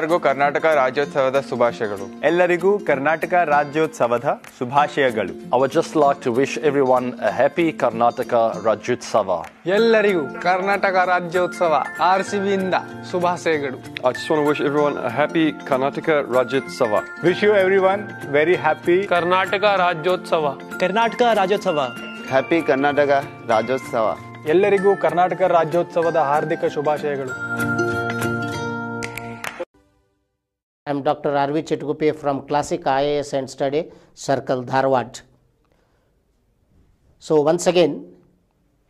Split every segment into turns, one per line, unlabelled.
ಎಲ್ಲರಿಗೂ ಕರ್ನಾಟಕ ರಾಜ್ಯೋತ್ಸವದ ಶುಭಾಶಯಗಳು ಎಲ್ಲರಿಗೂ ಕರ್ನಾಟಕ ರಾಜ್ಯೋತ್ಸವದ ಶುಭಾಶಯಗಳು our just like to wish everyone happy Karnataka Rajyotsava ಎಲ್ಲರಿಗೂ ಕರ್ನಾಟಕ ರಾಜ್ಯೋತ್ಸವ ಆರ್ ಸಿ ಶುಭಾಶಯಗಳು happy Karnataka Rajyotsava wish you everyone very happy Karnataka Rajyotsava Karnataka Rajyotsava happy Karnataka Rajyotsava ಎಲ್ಲರಿಗೂ ಕರ್ನಾಟಕ ರಾಜ್ಯೋತ್ಸವದ ಹಾರ್ದಿಕ ಶುಭಾಶಯಗಳು I am Dr. Arvi Chitgupe from Classic IAS and Study Circle Dharwad. So once again,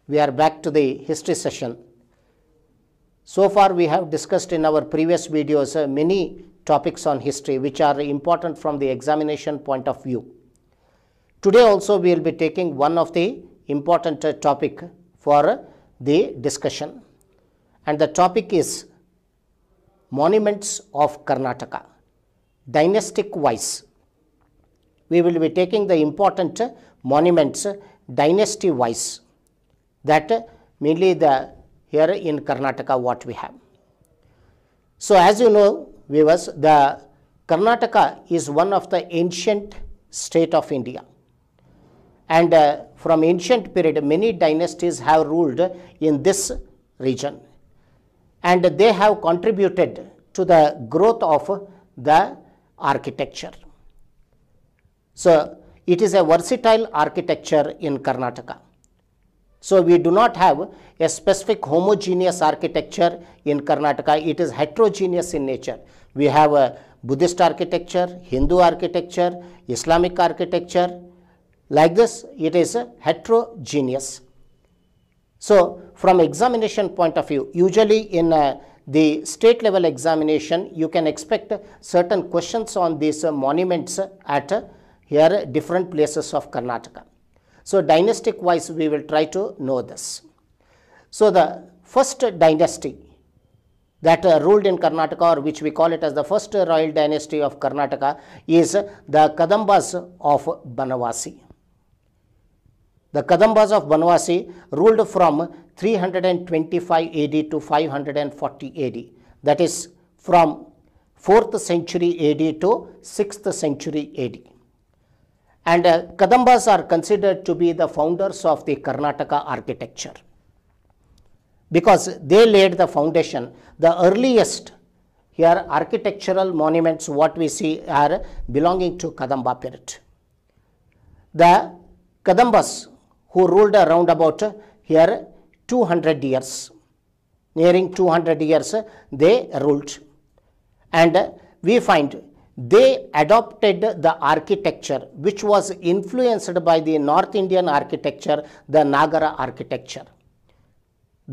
we are back to the history session. So far we have discussed in our previous videos uh, many topics on history which are important from the examination point of view. Today also we will be taking one of the important uh, topic for uh, the discussion and the topic is monuments of Karnataka dynastic wise. We will be taking the important monuments dynasty wise that mainly the here in Karnataka what we have. So, as you know viewers the Karnataka is one of the ancient state of India and uh, from ancient period many dynasties have ruled in this region and they have contributed to the growth of the architecture. So, it is a versatile architecture in Karnataka. So, we do not have a specific homogeneous architecture in Karnataka, it is heterogeneous in nature. We have a Buddhist architecture, Hindu architecture, Islamic architecture, like this it is heterogeneous. So, from examination point of view, usually in a the state level examination, you can expect certain questions on these monuments at here different places of Karnataka. So, dynastic wise we will try to know this. So, the first dynasty that ruled in Karnataka or which we call it as the first royal dynasty of Karnataka is the Kadambas of Banavasi. The Kadambas of Banavasi ruled from 325 AD to 540 AD that is from 4th century AD to 6th century AD. And uh, Kadambas are considered to be the founders of the Karnataka architecture because they laid the foundation. The earliest here architectural monuments what we see are belonging to Kadamba period. The Kadambas who ruled around about here 200 years, nearing 200 years they ruled. And we find they adopted the architecture which was influenced by the North Indian architecture, the Nagara architecture.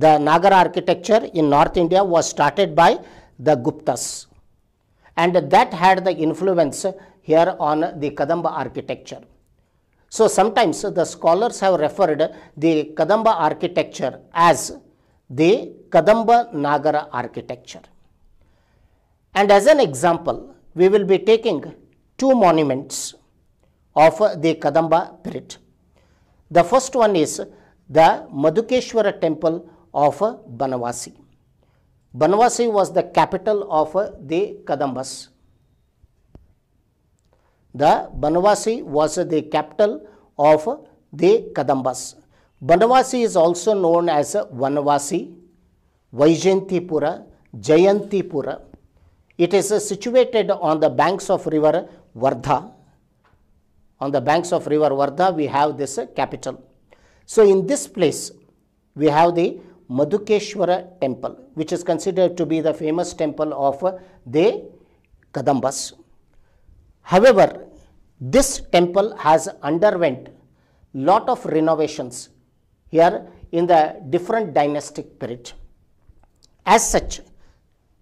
The Nagara architecture in North India was started by the Guptas and that had the influence here on the Kadamba architecture. So sometimes the scholars have referred the Kadamba architecture as the Kadamba Nagara architecture. And as an example, we will be taking two monuments of the Kadamba period. The first one is the Madhukeshwara temple of Banavasi. Banavasi was the capital of the Kadambas the Banavasi was the capital of the Kadambas. Banavasi is also known as Vanavasi, Vaijantipura, Jayantipura. It is situated on the banks of river Vardha. On the banks of river Vardha, we have this capital. So, in this place, we have the Madhukeshwara temple, which is considered to be the famous temple of the Kadambas. However, this temple has underwent lot of renovations here in the different dynastic period. As such,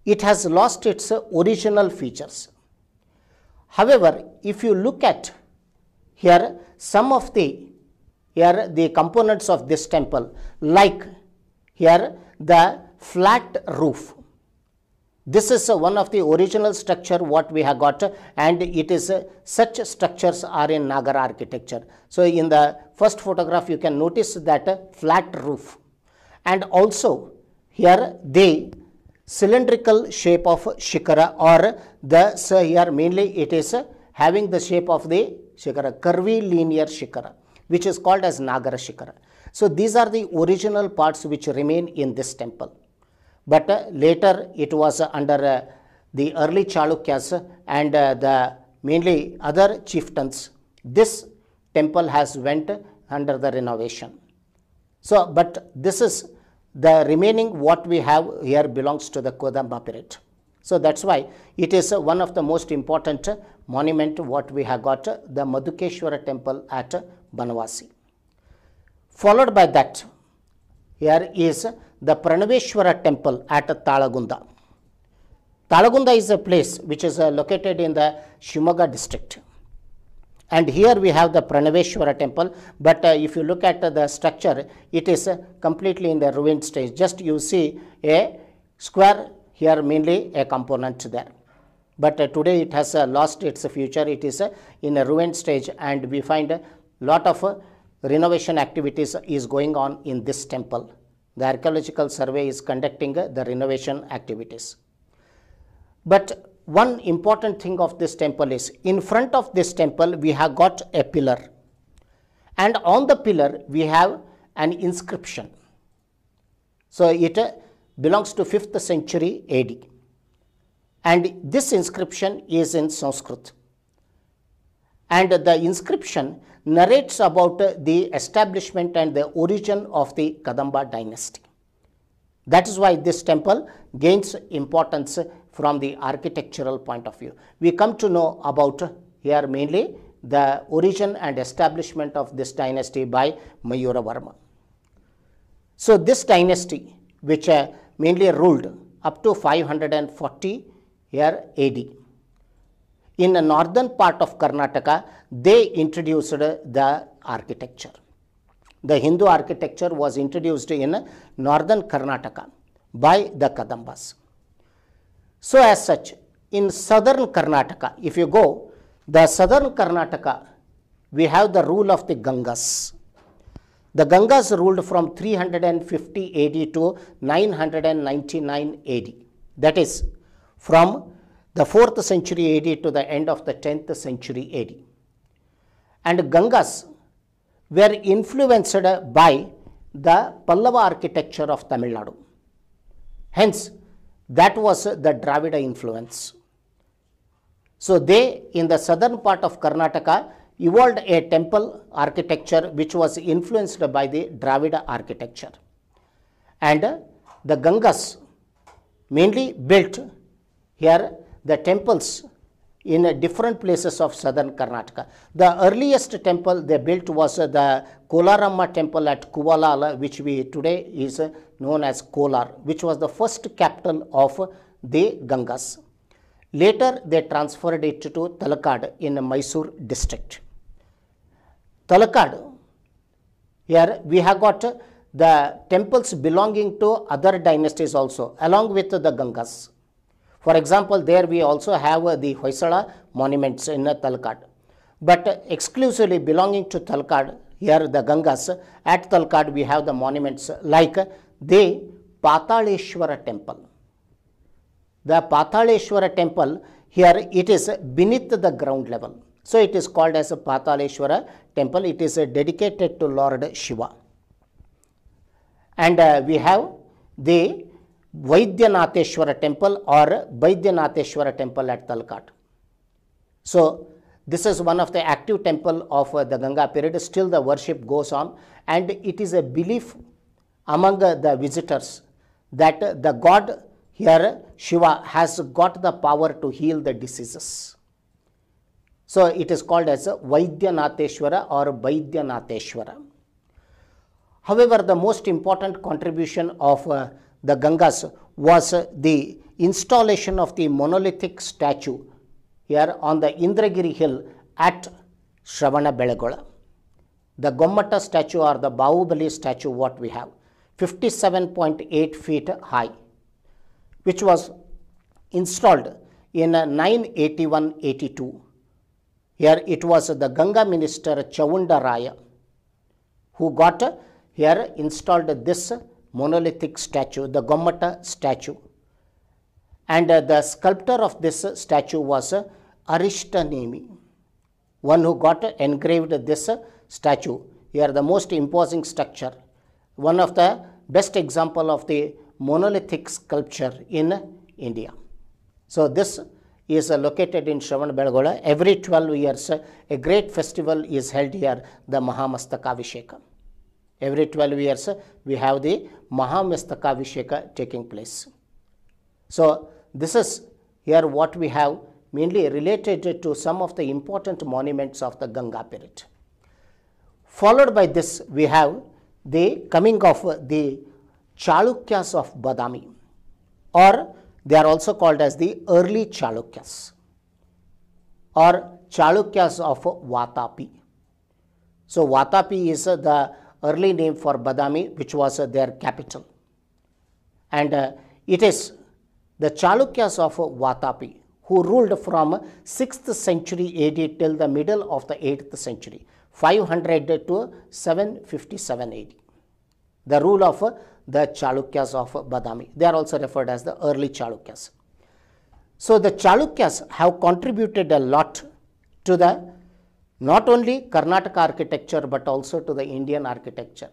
it has lost its original features. However, if you look at here some of the here the components of this temple like here the flat roof this is one of the original structure what we have got and it is uh, such structures are in Nagar architecture. So, in the first photograph you can notice that flat roof and also here the cylindrical shape of shikara or the so here mainly it is having the shape of the shikara curvy linear shikara which is called as Nagara shikara. So, these are the original parts which remain in this temple but uh, later it was under uh, the early Chalukyas and uh, the mainly other chieftains. This temple has went under the renovation. So, but this is the remaining what we have here belongs to the Kodamba period. So, that is why it is one of the most important monument what we have got the Madhukeshwara temple at Banavasi. Followed by that here is the Pranaveshwara temple at Talagunda. Talagunda is a place which is uh, located in the Shimaga district. And here we have the Pranaveshwara temple, but uh, if you look at uh, the structure, it is uh, completely in the ruined stage. Just you see a square here, mainly a component there. But uh, today it has uh, lost its future, it is in a ruined stage, and we find a lot of renovation activities is going on in this temple. The archaeological survey is conducting the renovation activities. But one important thing of this temple is in front of this temple we have got a pillar and on the pillar we have an inscription. So, it belongs to 5th century AD and this inscription is in Sanskrit and the inscription narrates about the establishment and the origin of the Kadamba dynasty. That is why this temple gains importance from the architectural point of view. We come to know about here mainly the origin and establishment of this dynasty by Mayura Varma. So, this dynasty which uh, mainly ruled up to 540 here AD in the northern part of Karnataka, they introduced the architecture. The Hindu architecture was introduced in northern Karnataka by the Kadambas. So as such, in southern Karnataka, if you go, the southern Karnataka, we have the rule of the Gangas. The Gangas ruled from 350 AD to 999 AD. That is, from the 4th century AD to the end of the 10th century AD. And Gangas were influenced by the Pallava architecture of Tamil Nadu. Hence, that was the Dravida influence. So, they in the southern part of Karnataka evolved a temple architecture which was influenced by the Dravida architecture. And the Gangas mainly built here the temples in different places of southern Karnataka. The earliest temple they built was the Kolaramma temple at Kuvalala, which we today is known as Kolar, which was the first capital of the Gangas. Later, they transferred it to Talakad in Mysore district. Talakad, here we have got the temples belonging to other dynasties also, along with the Gangas. For example, there we also have uh, the Hoysala monuments in uh, Talkad. But exclusively belonging to Talkad, here the Gangas, at Talkad we have the monuments like uh, the Pataleshwara temple. The Pataleshwara temple, here it is beneath the ground level. So it is called as a Pataleshwara temple. It is dedicated to Lord Shiva. And uh, we have the Vaidyanateshwara temple or Vaidyanateshwara temple at Talkat. So, this is one of the active temple of uh, the Ganga period. Still the worship goes on and it is a belief among the visitors that the god here Shiva has got the power to heal the diseases. So, it is called as Vaidyanateshwara or Vaidyanateshwara. However, the most important contribution of uh, the Gangas was the installation of the monolithic statue here on the Indragiri hill at Shravanabellagola. The Gommata statue or the Bahubali statue what we have 57.8 feet high which was installed in 981-82. Here it was the Ganga minister Chavunda Raya who got here installed this monolithic statue, the Gommata statue. And uh, the sculptor of this statue was uh, Arishtanemi, one who got uh, engraved this statue. Here the most imposing structure, one of the best example of the monolithic sculpture in India. So this is located in Shravanbelgola. Every 12 years, a great festival is held here, the Mahamastaka Every 12 years, we have the Mahamestakabhisheka taking place. So, this is here what we have mainly related to some of the important monuments of the Ganga period. Followed by this, we have the coming of the Chalukyas of Badami or they are also called as the early Chalukyas or Chalukyas of Vatapi. So, Vatapi is the early name for Badami, which was uh, their capital. And uh, it is the Chalukyas of Vatapi who ruled from 6th century AD till the middle of the 8th century, 500 to 757 AD. The rule of the Chalukyas of Badami. They are also referred as the early Chalukyas. So, the Chalukyas have contributed a lot to the not only Karnataka architecture but also to the Indian architecture.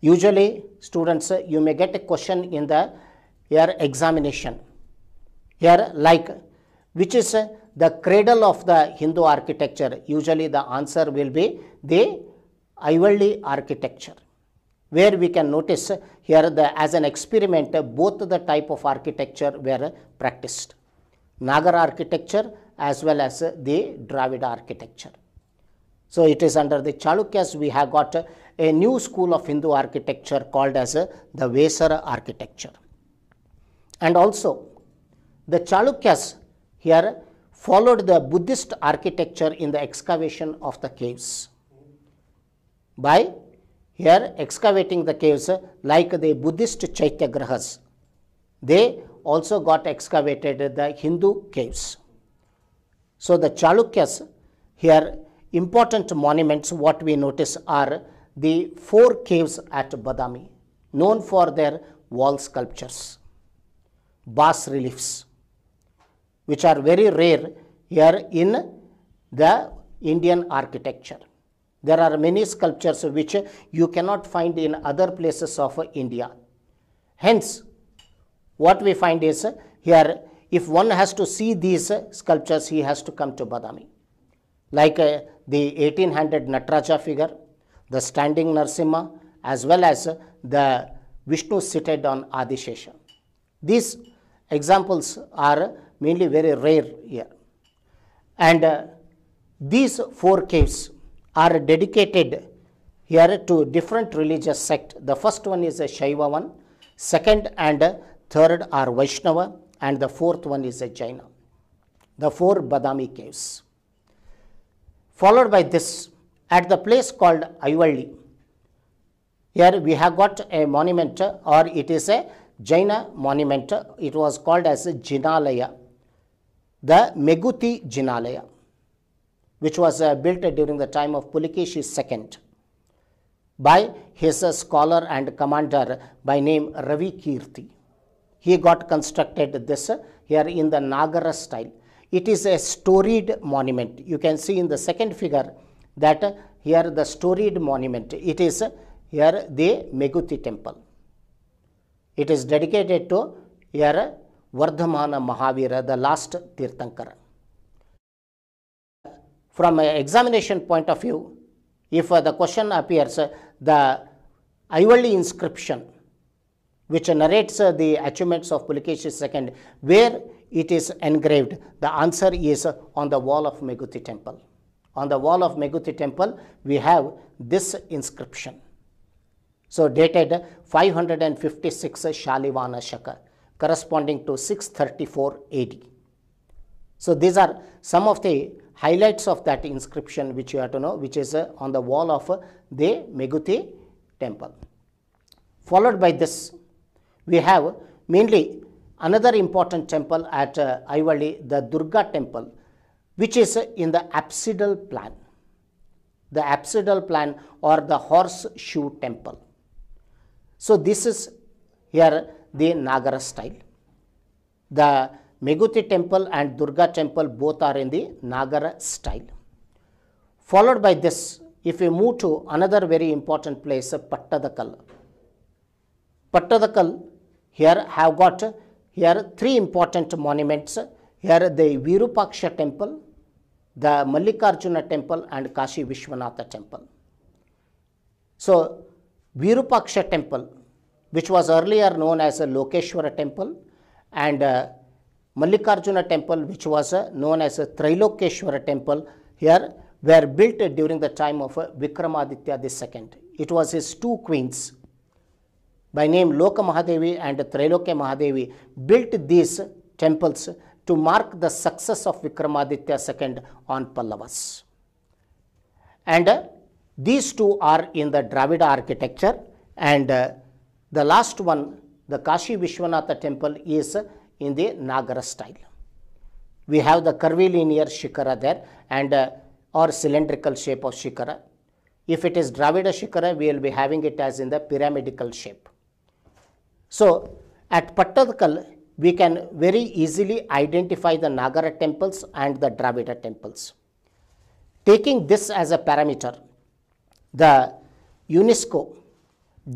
Usually students uh, you may get a question in the your examination here like which is uh, the cradle of the Hindu architecture usually the answer will be the Ivaldi architecture where we can notice uh, here the as an experiment both the type of architecture were practiced. Nagara architecture as well as the Dravid architecture. So, it is under the Chalukyas we have got a new school of Hindu architecture called as the Vesara architecture. And also the Chalukyas here followed the Buddhist architecture in the excavation of the caves by here excavating the caves like the Buddhist Chaityagrahas. They also got excavated the Hindu caves. So, the Chalukyas here important monuments what we notice are the four caves at Badami, known for their wall sculptures, bas reliefs, which are very rare here in the Indian architecture. There are many sculptures which you cannot find in other places of India. Hence, what we find is here, if one has to see these sculptures, he has to come to Badami. Like uh, the 1800 Nataraja figure, the standing Narsimha as well as the Vishnu seated on Adishesha. These examples are mainly very rare here. And uh, these four caves are dedicated here to different religious sect. The first one is a Shaiva one, second and third are Vaishnava and the fourth one is a Jaina. The four Badami caves followed by this at the place called Ayuvalli. Here we have got a monument or it is a Jaina monument. It was called as Jinalaya, the Meguti Jinalaya, which was uh, built during the time of Pulikishi II by his scholar and commander by name Ravi Kirti. He got constructed this here in the Nagara style. It is a storied monument. You can see in the second figure that here the storied monument. It is here the Meguti temple. It is dedicated to here Vardhamana Mahavira, the last Tirthankara. From an examination point of view, if the question appears, the Ivalli inscription, which narrates the achievements of Pulakeshi second, where it is engraved. The answer is on the wall of Meguti temple. On the wall of Meguti temple, we have this inscription. So dated 556 Shalivana Shaka corresponding to 634 AD. So these are some of the highlights of that inscription which you have to know which is on the wall of the Meguti temple. Followed by this we have mainly another important temple at uh, Aivali, the Durga temple, which is in the apsidal plan, the apsidal plan or the horseshoe temple. So this is here the Nagara style. The Meguti temple and Durga temple both are in the Nagara style. Followed by this, if we move to another very important place, Pattadakal. Pattadakal here have got here three important monuments. Here the Virupaksha temple, the Mallikarjuna temple and Kashi Vishwanatha temple. So, Virupaksha temple which was earlier known as a Lokeshwara temple and uh, Mallikarjuna temple which was uh, known as a Trilokeshwara temple here were built uh, during the time of uh, Vikramaditya II. It was his two queens by name Loka Mahadevi and Trailokya Mahadevi built these temples to mark the success of Vikramaditya II on Pallavas. And uh, these two are in the Dravida architecture and uh, the last one, the Kashi Vishwanatha temple is uh, in the Nagara style. We have the curvilinear Shikara there and uh, or cylindrical shape of Shikara. If it is Dravida Shikara, we will be having it as in the pyramidical shape. So, at Pattadakal, we can very easily identify the Nagara temples and the Dravida temples. Taking this as a parameter, the UNESCO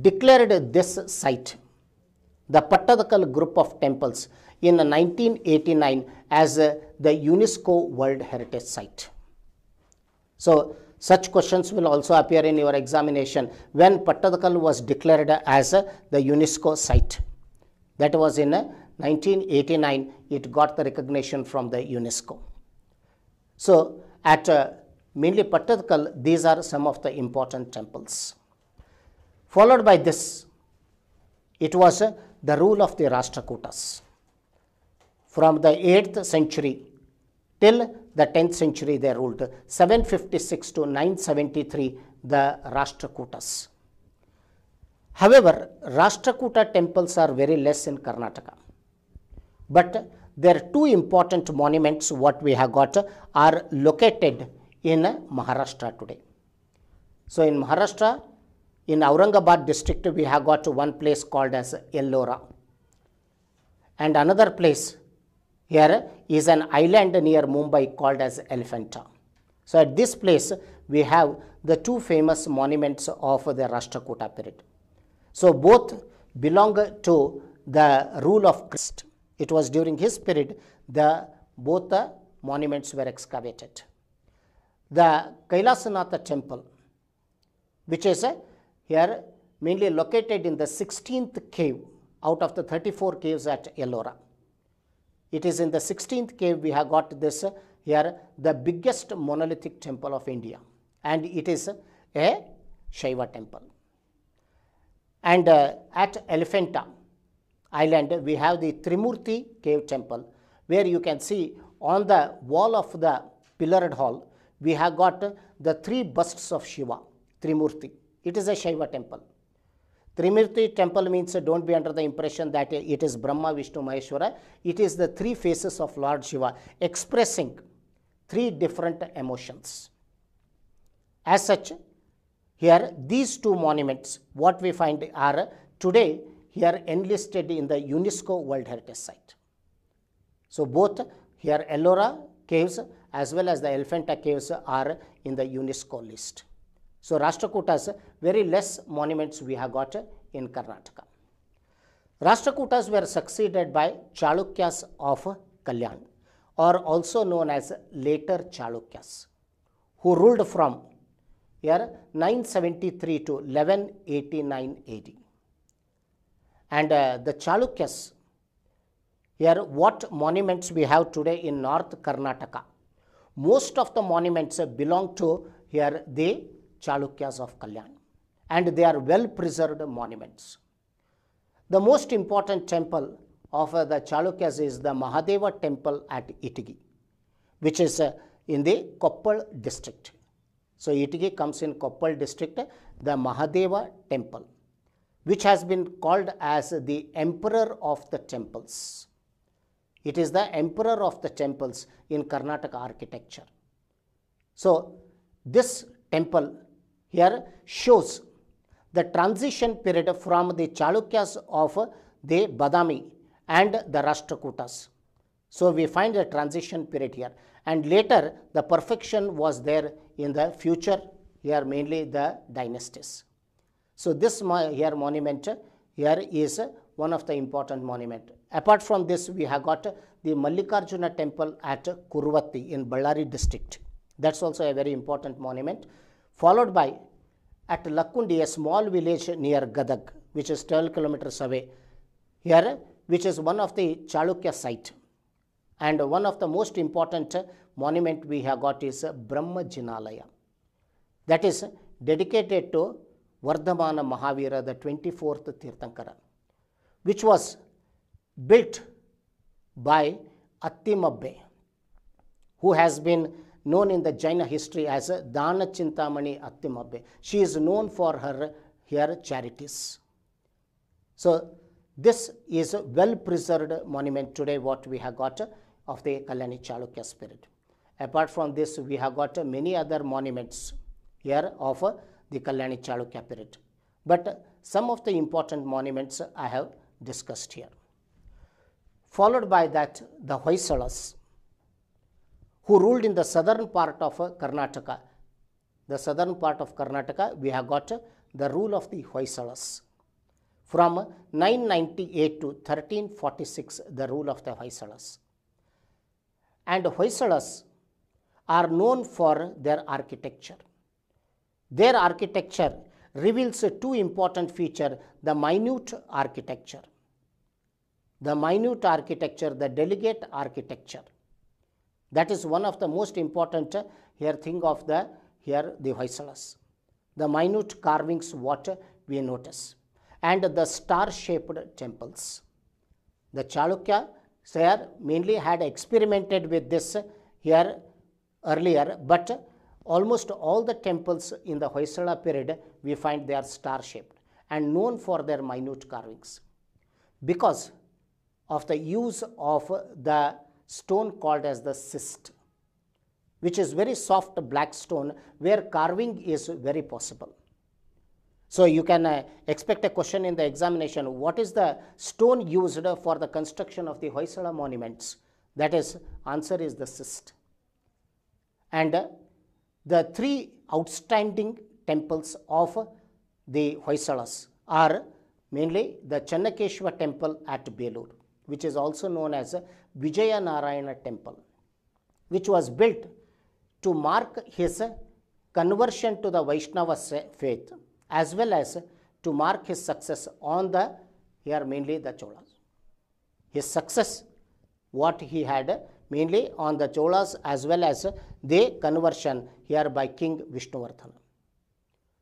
declared this site, the Pattadakal group of temples, in 1989 as the UNESCO World Heritage Site. So, such questions will also appear in your examination when Pattadakal was declared as the UNESCO site. That was in 1989, it got the recognition from the UNESCO. So, at uh, mainly Pattadakal, these are some of the important temples. Followed by this, it was uh, the rule of the Rashtrakutas. From the 8th century, Till the 10th century they ruled 756 to 973 the Rashtrakutas. However, Rashtrakuta temples are very less in Karnataka. But their two important monuments what we have got are located in Maharashtra today. So in Maharashtra, in Aurangabad district, we have got one place called as Ellora and another place here is an island near Mumbai called as Elephanta. So at this place, we have the two famous monuments of the Rashtrakuta period. So both belong to the rule of Christ. It was during his period the both the monuments were excavated. The Kailasanatha temple, which is uh, here mainly located in the 16th cave out of the 34 caves at Ellora. It is in the 16th cave we have got this uh, here the biggest monolithic temple of India and it is a Shiva temple. And uh, at Elephanta island we have the Trimurti cave temple where you can see on the wall of the pillared hall we have got the three busts of Shiva, Trimurti. It is a Shiva temple. Trimurti temple means don't be under the impression that it is Brahma, Vishnu, Maheshwara. It is the three faces of Lord Shiva expressing three different emotions. As such, here these two monuments, what we find are today here enlisted in the UNESCO World Heritage Site. So, both here Ellora caves as well as the Elephanta caves are in the UNESCO list. So, Rashtrakutas very less monuments we have got in Karnataka. Rashtrakutas were succeeded by Chalukyas of Kalyan or also known as later Chalukyas who ruled from year 973 to 1189 AD. And uh, the Chalukyas, here what monuments we have today in North Karnataka, most of the monuments belong to here the Chalukyas of Kalyan and they are well preserved monuments. The most important temple of uh, the Chalukyas is the Mahadeva temple at Itigi, which is uh, in the Koppal district. So, Itigi comes in Koppal district, the Mahadeva temple, which has been called as the emperor of the temples. It is the emperor of the temples in Karnataka architecture. So, this temple here shows the transition period from the Chalukyas of the Badami and the Rashtrakutas. So, we find a transition period here and later the perfection was there in the future here mainly the dynasties. So, this here monument here is one of the important monument. Apart from this we have got the Mallikarjuna temple at Kuruvatti in Ballari district. That is also a very important monument followed by at Lakundi, a small village near Gadag, which is 12 kilometers away. Here, which is one of the Chalukya site. And one of the most important monument we have got is Brahma Jinalaya. That is dedicated to Vardhamana Mahavira, the 24th Tirthankara, which was built by Attimabbe, who has been known in the Jaina history as Dana Chintamani Attimabbe. She is known for her, her charities. So this is a well-preserved monument today what we have got of the Kalyani Chalukya spirit. Apart from this, we have got many other monuments here of the Kalyani Chalukya period. But some of the important monuments I have discussed here. Followed by that, the Hoysalas who ruled in the southern part of uh, Karnataka. The southern part of Karnataka, we have got uh, the rule of the Hoysalas. From 998 to 1346, the rule of the Hoysalas. And Hoysalas are known for their architecture. Their architecture reveals two important features: the minute architecture. The minute architecture, the delegate architecture that is one of the most important uh, here thing of the here the Hoysalas. The minute carvings what we notice and the star shaped temples. The Chalukya here mainly had experimented with this uh, here earlier, but almost all the temples in the Hoysala period we find they are star shaped and known for their minute carvings. Because of the use of the stone called as the cyst, which is very soft black stone where carving is very possible. So you can uh, expect a question in the examination, what is the stone used for the construction of the Hoysala monuments? That is, answer is the cyst. And uh, the three outstanding temples of the Hoysalas are mainly the Chennakeshwa temple at Belur, which is also known as Vijaya Narayana temple, which was built to mark his conversion to the Vaishnava faith as well as to mark his success on the, here mainly the Cholas. His success, what he had mainly on the Cholas as well as the conversion here by King Vishnuvardhana.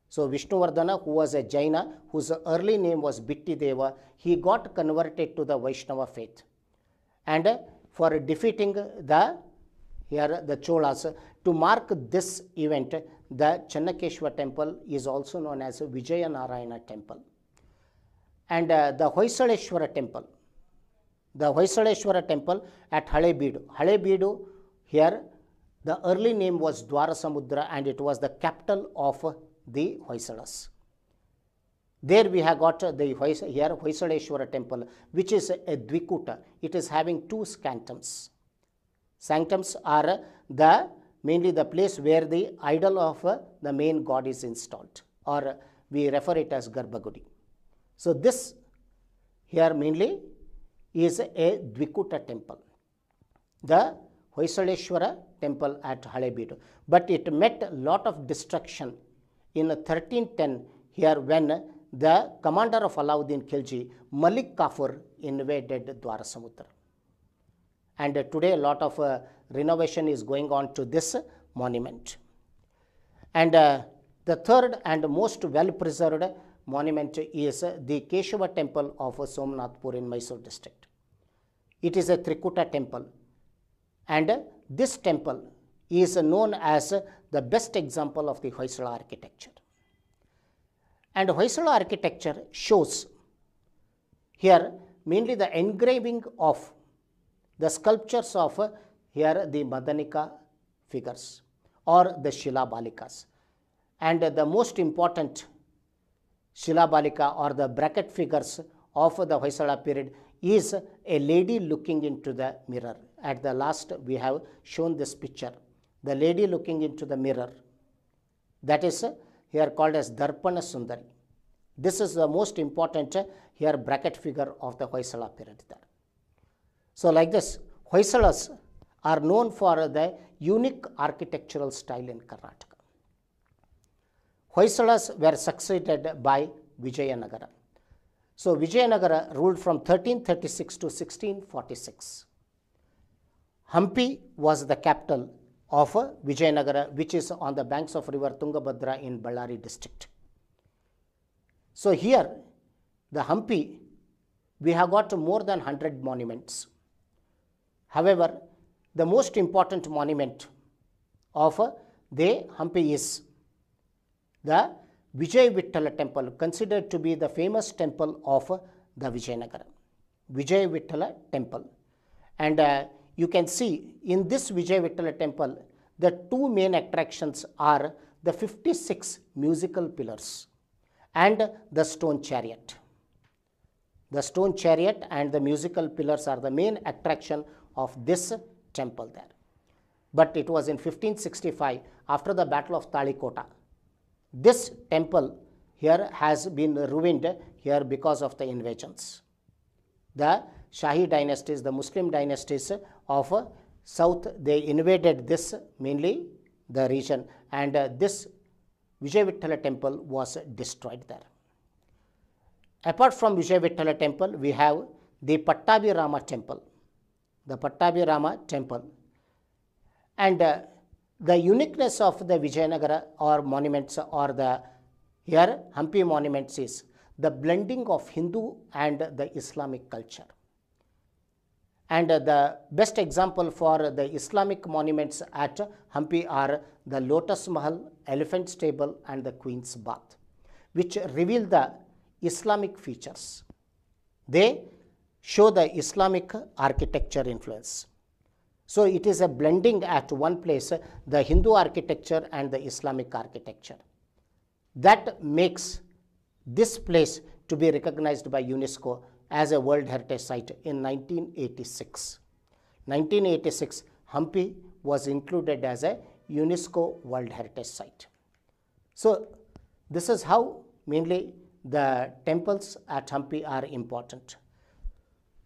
So Vishnuvardhana, who was a Jaina, whose early name was Bittideva, he got converted to the Vaishnava faith. And for defeating the here the Cholas, to mark this event, the Channakeshwar temple is also known as Vijayanarayana temple. And uh, the Hoysaleshwara temple, the Hoysaleshwara temple at Halebidu. Halebidu, here, the early name was Dwarasamudra and it was the capital of the Hoysalas. There we have got the here Hoysaleshwara temple, which is a Dvikuta. It is having two sanctums. Sanctums are the mainly the place where the idol of the main god is installed, or we refer it as Garbhagudi. So this here mainly is a Dvikuta temple, the Hoysaleshwara temple at Halebidu. But it met a lot of destruction in 1310 here when the commander of Alauddin Khilji, Malik Kafur, invaded Dwarasamudra. And today a lot of uh, renovation is going on to this monument. And uh, the third and most well preserved monument is the Keshava temple of Somnathpur in Mysore district. It is a Trikuta temple and this temple is known as the best example of the Hoysala architecture. And Hoysala architecture shows here mainly the engraving of the sculptures of uh, here the Madanika figures or the Shilabalikas. And the most important Shilabalika or the bracket figures of the Hoysala period is a lady looking into the mirror. At the last, we have shown this picture the lady looking into the mirror. That is here called as Darpana Sundari. This is the most important uh, here bracket figure of the Hoysala period. So, like this, Hoysalas are known for the unique architectural style in Karnataka. Hoysalas were succeeded by Vijayanagara. So, Vijayanagara ruled from 1336 to 1646. Hampi was the capital of Vijayanagara, which is on the banks of river Tungabhadra in Ballari district. So here, the Hampi, we have got more than 100 monuments. However, the most important monument of the Hampi is the Vijay Vittala temple, considered to be the famous temple of the Vijayanagara. Vijay Vittala temple. And uh, you can see in this Vijay Vittala temple, the two main attractions are the 56 musical pillars and the stone chariot. The stone chariot and the musical pillars are the main attraction of this temple there. But it was in 1565 after the battle of Talikota. This temple here has been ruined here because of the invasions. The Shahi dynasties, the Muslim dynasties of uh, south they invaded this mainly the region and uh, this Vijayavithala temple was destroyed there. Apart from Vijayavithala temple, we have the Pattabi Rama temple, the Pattabi Rama temple. And uh, the uniqueness of the Vijayanagara or monuments or the here Hampi monuments is the blending of Hindu and the Islamic culture. And the best example for the Islamic monuments at Hampi are the Lotus Mahal, Elephant Stable and the Queen's Bath, which reveal the Islamic features. They show the Islamic architecture influence. So, it is a blending at one place the Hindu architecture and the Islamic architecture. That makes this place to be recognized by UNESCO as a World Heritage Site in 1986. 1986, Hampi was included as a UNESCO World Heritage Site. So, this is how mainly the temples at Hampi are important.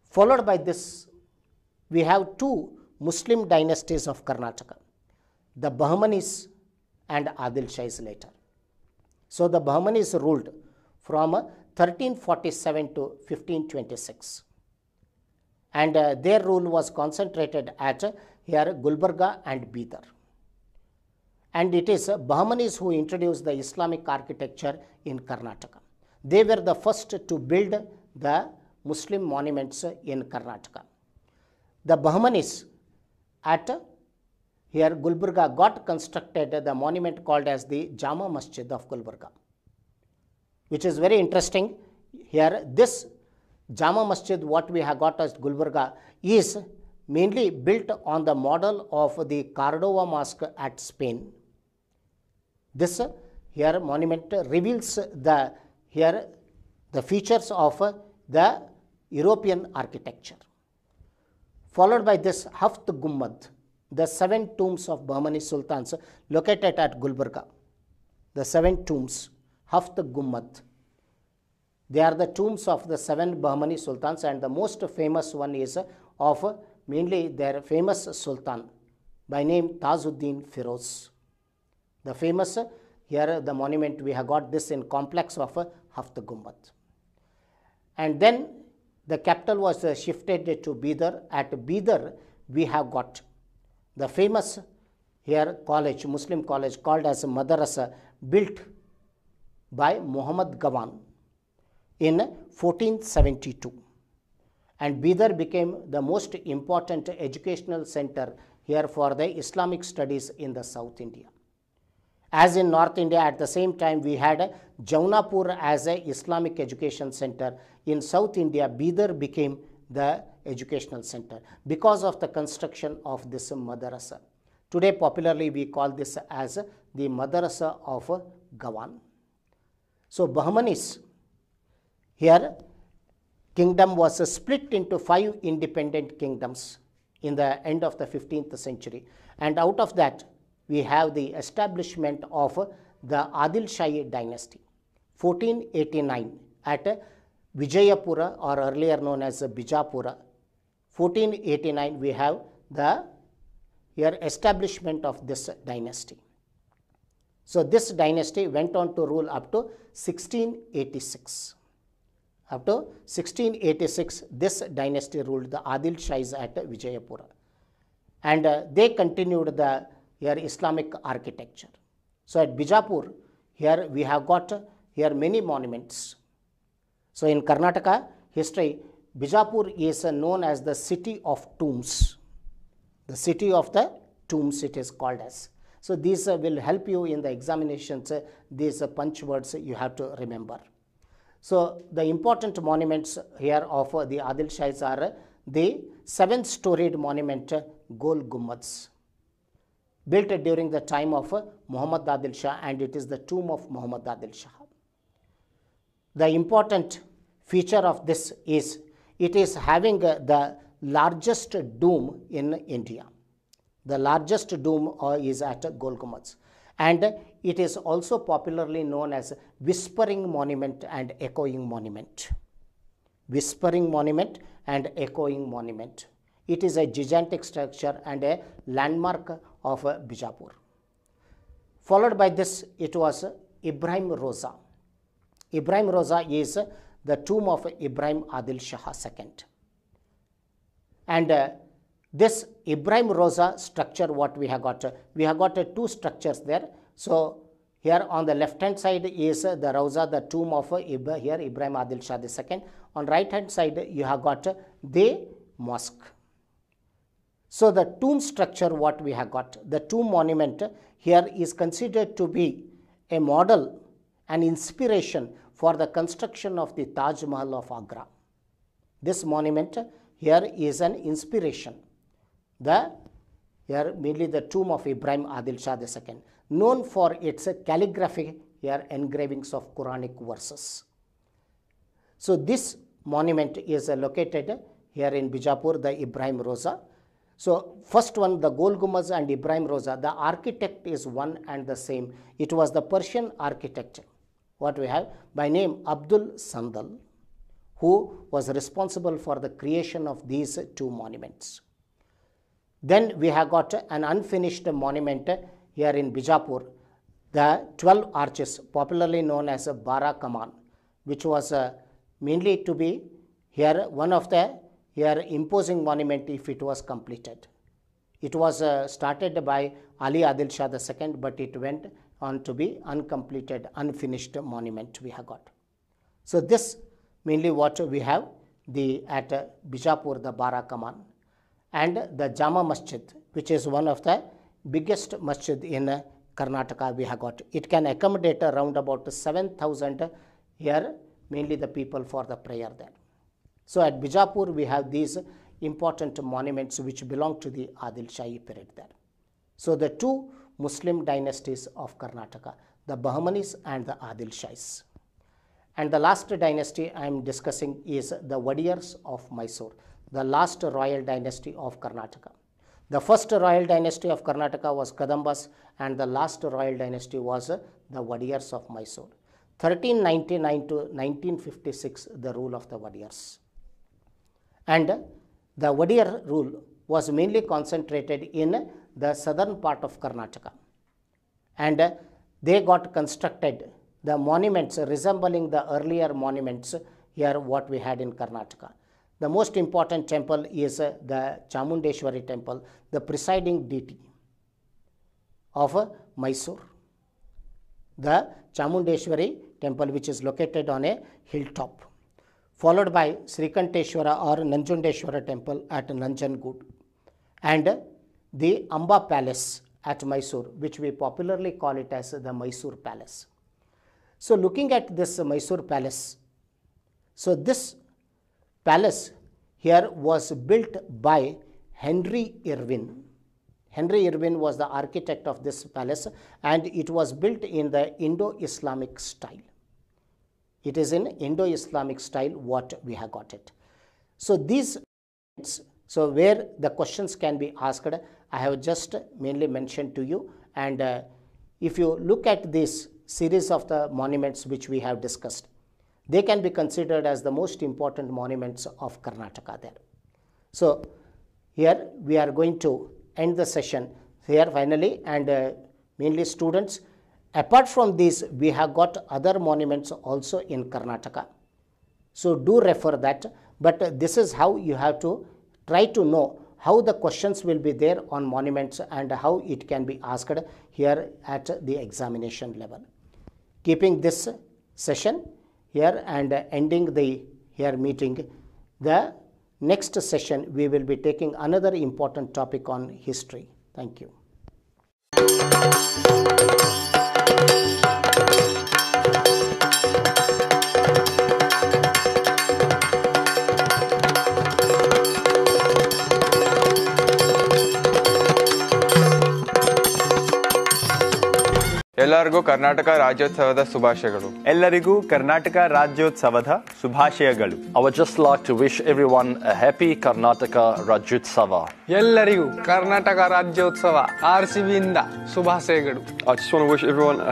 Followed by this, we have two Muslim dynasties of Karnataka, the Bahmanis and Adil Shahis later. So, the Bahmanis ruled from 1347 to 1526. And uh, their rule was concentrated at uh, here Gulbarga and Bidar. And it is uh, Bahmanis who introduced the Islamic architecture in Karnataka. They were the first to build the Muslim monuments in Karnataka. The Bahmanis at here Gulbarga got constructed the monument called as the Jama Masjid of Gulbarga which is very interesting. Here this Jama Masjid what we have got as Gulbarga is mainly built on the model of the Cordova Mosque at Spain. This here monument reveals the here the features of the European architecture. Followed by this Haft Gummad, the seven tombs of Bahmani Sultans located at Gulbarga. The seven tombs Haft Gumbat. They are the tombs of the seven Bahmani sultans and the most famous one is of mainly their famous sultan by name Tazuddin Firoz. The famous, here the monument we have got this in complex of Haft Gumbat. And then the capital was shifted to Bidar. At Bidar we have got the famous here college, Muslim college called as Madrasa built by Muhammad Gawan in 1472 and Bidar became the most important educational center here for the Islamic studies in the South India. As in North India, at the same time, we had Jaunapur as a Islamic education center. In South India, Bidar became the educational center because of the construction of this madrasa. Today, popularly, we call this as the madrasa of Gawan. So, Bahmanis, here kingdom was split into five independent kingdoms in the end of the 15th century and out of that we have the establishment of the Adil Shahi dynasty 1489 at Vijayapura or earlier known as Bijapura 1489 we have the here establishment of this dynasty. So, this dynasty went on to rule up to 1686. Up to 1686, this dynasty ruled the Adil Shahis at Vijayapura. And uh, they continued the here Islamic architecture. So, at Bijapur, here we have got here many monuments. So, in Karnataka history, Bijapur is uh, known as the city of tombs. The city of the tombs it is called as. So these uh, will help you in the examinations, uh, these uh, punch words you have to remember. So the important monuments here of the Adil Shahis are the seven-storied monument Gol Gumbaz, built during the time of Muhammad Adil Shah and it is the tomb of Muhammad Adil Shah. The important feature of this is it is having the largest dome in India. The largest dome uh, is at Golgumaz, and it is also popularly known as Whispering Monument and Echoing Monument. Whispering Monument and Echoing Monument. It is a gigantic structure and a landmark of Bijapur. Followed by this, it was Ibrahim Rosa. Ibrahim Rosa is the tomb of Ibrahim Adil Shah II. And uh, this Ibrahim Rosa structure what we have got, we have got uh, two structures there. So, here on the left hand side is uh, the Rosa, the tomb of uh, here Ibrahim Adil Shah II. On right hand side you have got the mosque. So, the tomb structure what we have got, the tomb monument here is considered to be a model, an inspiration for the construction of the Taj Mahal of Agra. This monument here is an inspiration the here mainly the tomb of Ibrahim Adil Shah II, known for its calligraphy here engravings of Quranic verses. So this monument is located here in Bijapur, the Ibrahim Rosa. So first one, the Gol and Ibrahim Rosa, the architect is one and the same. It was the Persian architecture. what we have by name Abdul Sandal, who was responsible for the creation of these two monuments. Then we have got an unfinished monument here in Bijapur, the 12 arches, popularly known as Bara Kaman, which was uh, mainly to be here one of the here imposing monument if it was completed. It was uh, started by Ali Adil Shah II, but it went on to be uncompleted, unfinished monument we have got. So this mainly what we have the at Bijapur, the Bara Kaman and the Jama Masjid, which is one of the biggest masjid in Karnataka we have got. It can accommodate around about 7,000 here, mainly the people for the prayer there. So at Bijapur, we have these important monuments which belong to the Adil Shahi period there. So the two Muslim dynasties of Karnataka, the Bahmanis and the Adil Shahis. And the last dynasty I am discussing is the Wadiyars of Mysore the last royal dynasty of Karnataka. The first royal dynasty of Karnataka was Kadambas and the last royal dynasty was uh, the Wadiyars of Mysore. 1399 to 1956 the rule of the Wadiyars. And uh, the Wadiyar rule was mainly concentrated in the southern part of Karnataka. And they got constructed the monuments resembling the earlier monuments here what we had in Karnataka. The most important temple is uh, the Chamundeshwari temple, the presiding deity of uh, Mysore. The Chamundeshwari temple which is located on a hilltop, followed by Srikanteshwara or Nanjundeshwara temple at Nanjangud and the Amba palace at Mysore which we popularly call it as the Mysore palace. So looking at this Mysore palace, so this palace here was built by Henry Irwin. Henry Irwin was the architect of this palace and it was built in the Indo-Islamic style. It is in Indo-Islamic style what we have got it. So these, so where the questions can be asked, I have just mainly mentioned to you and uh, if you look at this series of the monuments which we have discussed, they can be considered as the most important monuments of Karnataka there. So, here we are going to end the session here finally and uh, mainly students. Apart from these, we have got other monuments also in Karnataka. So, do refer that, but uh, this is how you have to try to know how the questions will be there on monuments and how it can be asked here at the examination level. Keeping this session here and ending the here meeting. The next session we will be taking another important topic on history. Thank you. ಎಲ್ಲರಿಗೂ ಕರ್ನಾಟಕ ರಾಜ್ಯೋತ್ಸವದ ಶುಭಾಶಯಗಳು ಎಲ್ಲರಿಗೂ ಕರ್ನಾಟಕ ರಾಜ್ಯೋತ್ಸವದ ಶುಭಾಶಯಗಳು I would just like to wish everyone ಎಲ್ಲರಿಗೂ Karnataka Rajyotsava R C ಇಂದ ಶುಭಾಶಯಗಳು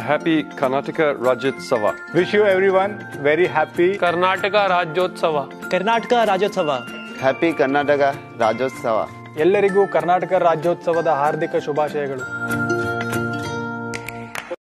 happy Karnataka Rajyotsava wish you everyone very happy Karnataka Rajyotsava Karnataka Rajyotsava happy Karnataka Rajyotsava ಎಲ್ಲರಿಗೂ ಕರ್ನಾಟಕ ರಾಜ್ಯೋತ್ಸವದ ಹಾರ್ದಿಕ ಶುಭಾಶಯಗಳು